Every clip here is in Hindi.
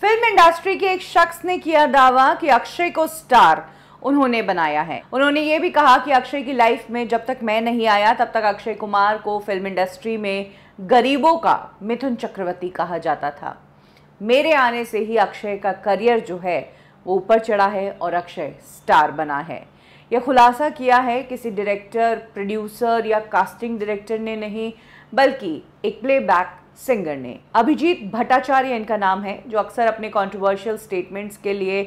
फिल्म इंडस्ट्री के एक शख्स ने किया दावा कि अक्षय को स्टार उन्होंने बनाया है उन्होंने ये भी कहा कि अक्षय की लाइफ में जब तक मैं नहीं आया तब तक अक्षय कुमार को फिल्म इंडस्ट्री में गरीबों का मिथुन चक्रवर्ती कहा जाता था मेरे आने से ही अक्षय का करियर जो है वो ऊपर चढ़ा है और अक्षय स्टार बना है यह खुलासा किया है किसी डायरेक्टर प्रोड्यूसर या कास्टिंग डायरेक्टर ने नहीं बल्कि एक प्लेबैक सिंगर ने अभिजीत भट्टाचार्य इनका नाम है जो अक्सर अपने कंट्रोवर्शियल स्टेटमेंट्स के लिए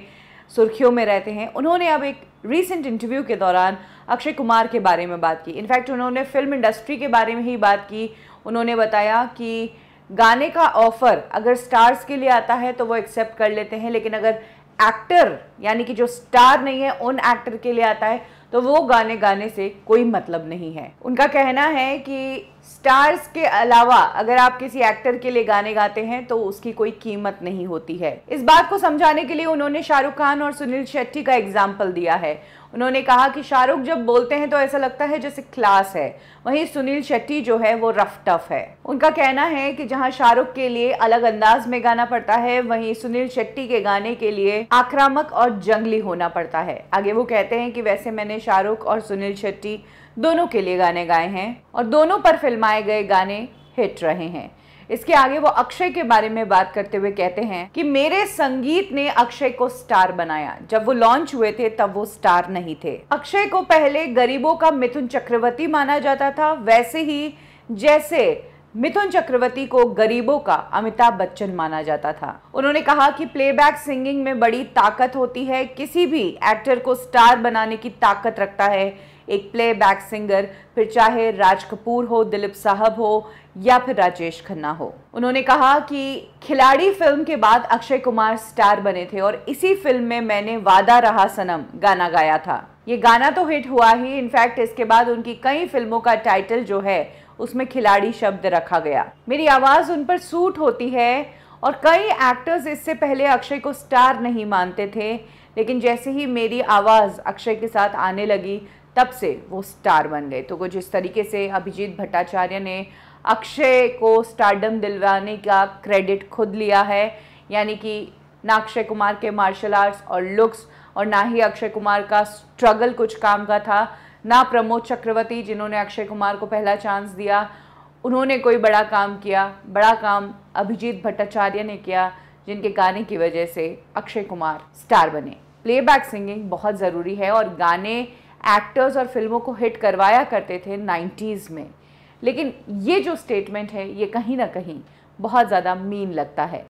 सुर्खियों में रहते हैं उन्होंने अब एक रीसेंट इंटरव्यू के दौरान अक्षय कुमार के बारे में बात की इनफैक्ट उन्होंने फिल्म इंडस्ट्री के बारे में ही बात की उन्होंने बताया कि गाने का ऑफ़र अगर स्टार्स के लिए आता है तो वो एक्सेप्ट कर लेते हैं लेकिन अगर एक्टर यानी कि जो स्टार नहीं है उन एक्टर के लिए आता है तो वो गाने गाने से कोई मतलब नहीं है उनका कहना है कि स्टार्स के अलावा अगर आप किसी एक्टर के लिए गाने गाते हैं तो उसकी कोई कीमत नहीं होती है इस बात को समझाने के लिए उन्होंने शाहरुख खान और सुनील शेट्टी का एग्जाम्पल दिया है उन्होंने कहा कि शाहरुख जब बोलते हैं तो ऐसा लगता है जैसे क्लास है वहीं सुनील शेट्टी जो है वो रफ टफ है उनका कहना है कि जहां शाहरुख के लिए अलग अंदाज में गाना पड़ता है वहीं सुनील शेट्टी के गाने के लिए आक्रामक और जंगली होना पड़ता है आगे वो कहते हैं कि वैसे मैंने शाहरुख और सुनील शेट्टी दोनों के लिए गाने गाए हैं और दोनों पर फिल्माए गए गाने हिट रहे हैं इसके आगे वो अक्षय के बारे में बात करते हुए कहते हैं कि मेरे संगीत ने अक्षय को स्टार बनाया जब वो लॉन्च हुए थे तब वो स्टार नहीं थे अक्षय को पहले गरीबों का मिथुन चक्रवर्ती माना जाता था वैसे ही जैसे मिथुन चक्रवर्ती को गरीबों का अमिताभ बच्चन माना जाता था उन्होंने कहा कि प्लेबैक सिंगिंग में बड़ी ताकत होती है किसी भी एक्टर को स्टार बनाने की ताकत रखता है एक प्लेबैक सिंगर फिर चाहे राज कपूर हो दिलीप साहब हो या फिर राजेश खन्ना हो उन्होंने कहा कि खिलाड़ी फिल्म के बाद अक्षय कुमार स्टार बने थे और इसी फिल्म में मैंने वादा रहा सनम गाना गाया था ये गाना तो हिट हुआ ही इनफैक्ट इसके बाद उनकी कई फिल्मों का टाइटल जो है उसमें खिलाड़ी शब्द रखा गया मेरी आवाज़ उन पर सूट होती है और कई एक्टर्स इससे पहले अक्षय को स्टार नहीं मानते थे लेकिन जैसे ही मेरी आवाज़ अक्षय के साथ आने लगी तब से वो स्टार बन गए तो कुछ इस तरीके से अभिजीत भट्टाचार्य ने अक्षय को स्टारडम दिलवाने का क्रेडिट खुद लिया है यानी कि नाक्षय कुमार के मार्शल आर्ट्स और लुक्स और ना ही अक्षय कुमार का स्ट्रगल कुछ काम का था ना प्रमोद चक्रवर्ती जिन्होंने अक्षय कुमार को पहला चांस दिया उन्होंने कोई बड़ा काम किया बड़ा काम अभिजीत भट्टाचार्य ने किया जिनके गाने की वजह से अक्षय कुमार स्टार बने प्लेबैक सिंगिंग बहुत ज़रूरी है और गाने एक्टर्स और फिल्मों को हिट करवाया करते थे नाइन्टीज़ में लेकिन ये जो स्टेटमेंट है ये कहीं ना कहीं बहुत ज़्यादा मीन लगता है